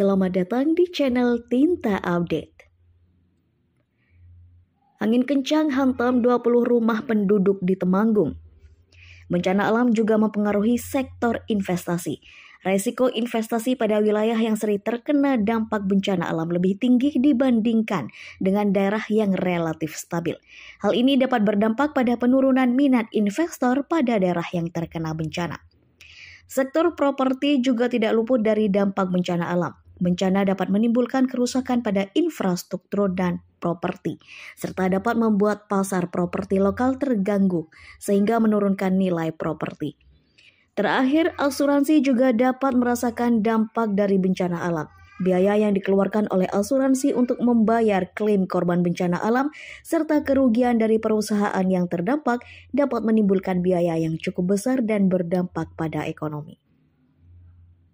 Selamat datang di channel Tinta Update. Angin kencang hantam 20 rumah penduduk di Temanggung. Bencana alam juga mempengaruhi sektor investasi. Resiko investasi pada wilayah yang sering terkena dampak bencana alam lebih tinggi dibandingkan dengan daerah yang relatif stabil. Hal ini dapat berdampak pada penurunan minat investor pada daerah yang terkena bencana. Sektor properti juga tidak luput dari dampak bencana alam. Bencana dapat menimbulkan kerusakan pada infrastruktur dan properti, serta dapat membuat pasar properti lokal terganggu, sehingga menurunkan nilai properti. Terakhir, asuransi juga dapat merasakan dampak dari bencana alam. Biaya yang dikeluarkan oleh asuransi untuk membayar klaim korban bencana alam serta kerugian dari perusahaan yang terdampak dapat menimbulkan biaya yang cukup besar dan berdampak pada ekonomi.